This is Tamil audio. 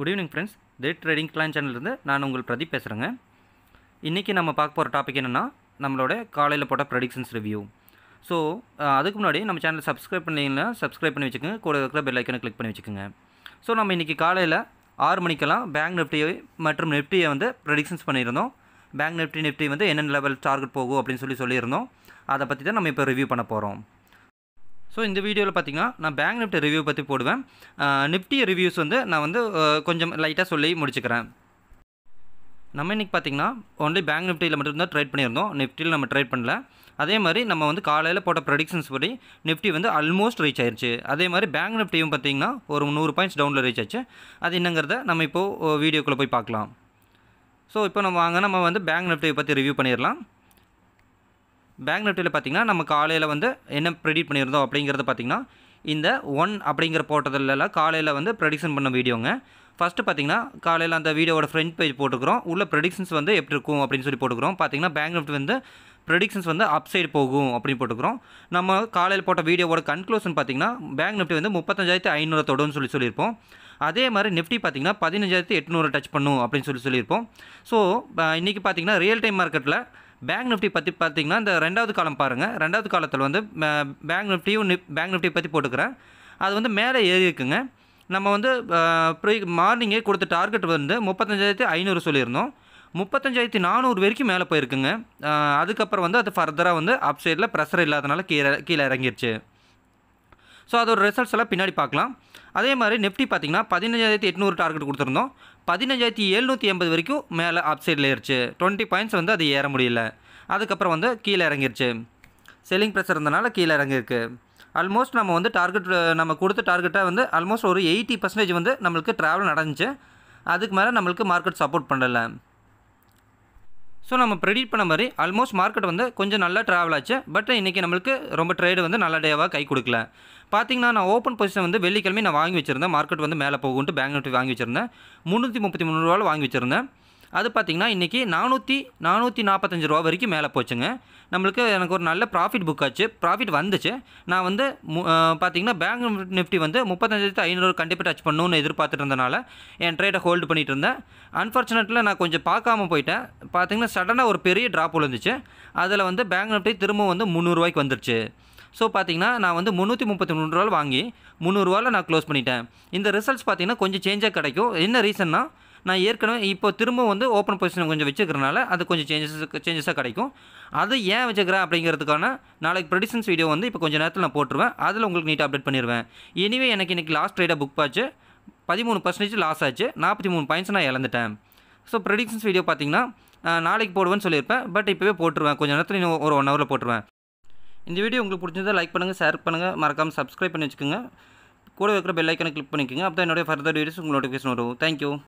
good evening friends day trading clan சேனல்லேருந்து நான் உங்கள் பிரதீப் பேசுகிறேங்க இன்றைக்கி நம்ம பார்க்க போகிற டாபிக் என்னென்னா நம்மளோட காலையில் போட்ட ப்ரெடிக்ஷன்ஸ் ரிவ்யூ ஸோ அதுக்கு முன்னாடி நம்ம சேனல் சப்ஸ்கிரைப் பண்ணிங்கன்னா சப்ஸ்கிரைப் பண்ணி வச்சுக்கோங்க கூட இருக்கிற பெல் ஐக்கனை கிளிக் பண்ணி வச்சுக்கோங்க ஸோ நம்ம இன்றைக்கி காலையில் ஆறு மணிக்கெல்லாம் பேங்க் நிஃப்டி மற்றும் நிஃப்டியை வந்து ப்ரெடிக்ஷன்ஸ் பண்ணியிருந்தோம் பேங்க் நிஃப்டி நிஃப்டி வந்து என்னென்ன லெவல் டார்கெட் போகும் அப்படின்னு சொல்லி சொல்லியிருந்தோம் அதை பற்றி தான் நம்ம இப்போ ரிவ்யூ பண்ண போகிறோம் ஸோ இந்த வீடியோவில் பார்த்தீங்கன்னா நான் பேங்க் நிஃப்டி ரிவ்யூ பற்றி போடுவேன் நிஃப்டி ரிவ்யூஸ் வந்து நான் வந்து கொஞ்சம் லைட்டாக சொல்லி முடிச்சுக்கிறேன் நம்ம இன்றைக்கி பார்த்திங்கன்னா ஒன்லி பேங்க் நிஃப்டியில் மட்டும்தான் ட்ரேட் பண்ணியிருந்தோம் நிஃப்டியில் நம்ம ட்ரேட் பண்ணல அதே மாதிரி நம்ம வந்து காலையில் போட்ட ப்ரடிக்ஷன்ஸ் படி நிஃப்டி வந்து அல்மோஸ்ட் ரீச் ஆயிடுச்சு அதே மாதிரி பேங்க் நிஃப்டியும் பார்த்திங்கன்னா ஒரு நூறு பாயிண்ட்ஸ் டவுனில் ரீச் ஆச்சு அது என்னங்கிறத நம்ம இப்போது வீடியோக்குள்ளே போய் பார்க்கலாம் ஸோ இப்போ நம்ம வாங்க நம்ம வந்து பேங்க் நிஃப்டியை பற்றி ரிவ்யூ பண்ணிடலாம் பேங்க் நிஃப்டியில் பார்த்திங்கன்னா நம்ம காலையில் வந்து என்ன ப்ரெடிட் பண்ணியிருந்தோம் அப்படிங்கிறது பார்த்திங்கன்னா இந்த ஒன் அப்படிங்கிற போட்டதுலலாம் காலையில் வந்து ப்ரெடிக்ஷன் பண்ண வீடியோங்க ஃபஸ்ட்டு பார்த்திங்கன்னா காலையில் அந்த வீடியோவோட ஃப்ரண்ட் பேஜ் போட்டுக்கிறோம் உள்ள ப்ரெடிக்ஷன்ஸ் வந்து எப்படி இருக்கும் அப்படின்னு சொல்லி போட்டுக்கிறோம் பார்த்திங்கன்னா பேங்க் நிஃப்டி வந்து ப்ரெடிக்ஷன்ஸ் வந்து அப் சைடு போகும் அப்படின்னு போட்டுக்கிறோம் நம்ம காலையில் போட்ட வீடியோவோட கன்க்ளூஷன் பார்த்திங்கன்னா பேங்க் நிஃப்டி வந்து முப்பத்தஞ்சாயிரத்து ஐநூறு தொடுன்னு சொல்லி சொல்லியிருப்போம் அதே மாதிரி நிஃப்டி பார்த்திங்கன்னா பதினஞ்சாயிரத்து எட்நூறு டச் பண்ணும் அப்படின்னு சொல்லி சொல்லியிருப்போம் ஸோ இன்றைக்கி பார்த்திங்கன்னா ரியல் டைம் மார்க்கெட்டில் பேங்க் நிஃப்டி பற்றி பார்த்திங்கன்னா இந்த ரெண்டாவது காலம் பாருங்கள் ரெண்டாவது காலத்தில் வந்து பேங்க் நிஃப்டியும் பேங்க் நிஃப்டி பற்றி போட்டுக்கிறேன் அது வந்து மேலே ஏறி இருக்குங்க நம்ம வந்து ப்ரீ மார்னிங்கே கொடுத்த டார்கெட் வந்து முப்பத்தஞ்சாயிரத்தி ஐநூறு சொல்லியிருந்தோம் முப்பத்தஞ்சாயிரத்தி நானூறு வரைக்கும் மேலே போயிருக்குங்க அதுக்கப்புறம் வந்து அது ஃபர்தராக வந்து அப் சைடில் ப்ரெஷர் இல்லாதனால கீழே கீழே இறங்கிடுச்சு ஸோ அதோட ரிசல்ட்ஸ் எல்லாம் பின்னாடி பார்க்கலாம் அதே மாதிரி நெஃப்டி பார்த்திங்கன்னா பதினஞ்சாயிரத்தி எட்நூறு டார்கெட் கொடுத்துருந்தோம் பதினஞ்சாயிரத்தி எழுநூற்றி எண்பது வரைக்கும் மேலே அப் சைடில் ஏறிச்சு டுவெண்ட்டி பாயிண்ட்ஸ் வந்து அது ஏற முடியல அதுக்கப்புறம் வந்து கீழே இறங்கிருச்சு செல்லிங் ப்ரெஷர் இருந்தனால கீழே இறங்கிருக்கு ஆல்மோஸ்ட் நம்ம வந்து டார்கெட் நம்ம கொடுத்த டார்கெட்டை வந்து ஆல்மோஸ்ட் ஒரு எயிட்டி பர்சன்டேஜ் வந்து நம்மளுக்கு ட்ராவல் நடந்துச்சு அதுக்கு மேலே நம்மளுக்கு மார்க்கெட் சப்போர்ட் பண்ணலை ஸோ நம்ம ப்ரெடிட் பண்ண மாதிரி ஆல்மோஸ்ட் மார்க்கெட் வந்து கொஞ்சம் நல்லா ட்ராவல் ஆச்சு பட் இன்றைக்கி நம்மளுக்கு ரொம்ப ட்ரேடு வந்து நல்ல டேவாக கை கொடுக்கல பார்த்திங்கன்னா நான் ஓப்பன் பொசிஷன் வந்து வெள்ளிக்கிழமை நான் வாங்கி வச்சுருந்தேன் மார்க்கெட் வந்து மேலே போகும்ட்டு பேங்க் நோட்டு வாங்கி வச்சுருந்தேன் முந்நூற்றி முப்பத்தி மூணு ரூபாவில் வாங்கி வச்சுருந்தேன் அது பார்த்திங்கன்னா இன்றைக்கி நானூற்றி நானூற்றி நாற்பத்தஞ்சு ரூபா வரைக்கும் மேலே போச்சுங்க நம்மளுக்கு எனக்கு ஒரு நல்ல ப்ராஃபிட் புக் ஆச்சு ப்ராஃபிட் வந்துச்சு நான் வந்து பார்த்திங்கன்னா பேங்க் நிஃப்டி வந்து முப்பத்தஞ்சாயிரத்து ஐநூறு கண்டிப்பாக டச் பண்ணணும்னு எதிர்பார்த்துட்டு என் ட்ரேடை ஹோல்டு பண்ணிகிட்டு இருந்தேன் அன்ஃபார்ச்சுனேட்டில் நான் கொஞ்சம் பார்க்காம போயிட்டேன் பார்த்திங்கன்னா சடனாக ஒரு பெரிய ட்ராப் விழுந்துச்சு அதில் வந்து பேங்க் நிஃப்டி திரும்ப வந்து முந்நூறுரூவாய்க்கு வந்துருச்சு ஸோ பார்த்தீங்கன்னா நான் வந்து முந்நூற்றி முப்பத்தி மூணு ரூபாய் வாங்கி முந்நூறுரூவாவில் நான் க்ளோஸ் பண்ணிட்டேன் இந்த ரிசல்ட்ஸ் பார்த்தீங்கன்னா கொஞ்சம் சேஞ்சாக கிடைக்கும் என்ன ரீசன்னா நான் ஏற்கனவே இப்போ திரும்ப வந்து ஓப்பன் பொசிஷன் கொஞ்சம் வச்சுக்கிறனால அது கொஞ்சம் சேஞ்சஸ் சேஞ்சஸாக கிடைக்கும் அது ஏன் வச்சுக்கிறேன் அப்படிங்கிறதுக்கான நாளைக்கு ப்ரெடிஷன்ஸ் வீடியோ வந்து இப்போ கொஞ்சம் நேரத்தில் நான் போட்டுருவேன் அதில் உங்களுக்கு நீட்டாக அப்டேட் பண்ணிடுவேன் இனிவே எனக்கு இன்றைக்கி லாஸ்ட் ட்ரேடாக புக் பாச்சு பதிமூணு பர்சன்டேஜ் லாஸ் ஆச்சு நாற்பத்தி மூணு பாயிண்ட்ஸ் நான் இழந்துட்டேன் ஸோ ப்ரெடிக்ஷன்ஸ் வீடியோ பார்த்தீங்கன்னா நாளைக்கு போடுவேன்னு சொல்லியிருப்பேன் பட் இப்போவே போட்டுருவேன் கொஞ்சம் நேரத்தில் இன்னும் ஒரு ஒன் ஹவரில் போட்டுருவேன் இந்த வீடியோ உங்களுக்கு பிடிச்சதை லைக் பண்ணுங்கள் ஷேர் பண்ணுங்கள் மறக்காமல் சப்ஸ்கிரைப் பண்ணி வச்சுக்கோங்க கூட இருக்கிற பெல் ஐக்கனை கிளிக் பண்ணிக்கோங்க அப்போ என்னுடைய ஃபர்தர் வீடியோஸ் உங்களுக்கு நோட்டிஃபிகேஷன் வரும் தேங்க்யூ